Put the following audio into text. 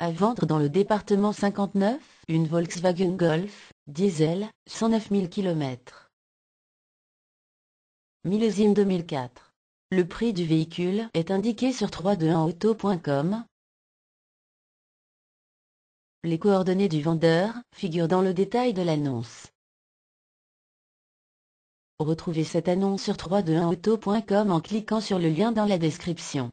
À vendre dans le département 59, une Volkswagen Golf, diesel, 109 000 km. Millésime 2004. Le prix du véhicule est indiqué sur 321auto.com. Les coordonnées du vendeur figurent dans le détail de l'annonce. Retrouvez cette annonce sur 321auto.com en cliquant sur le lien dans la description.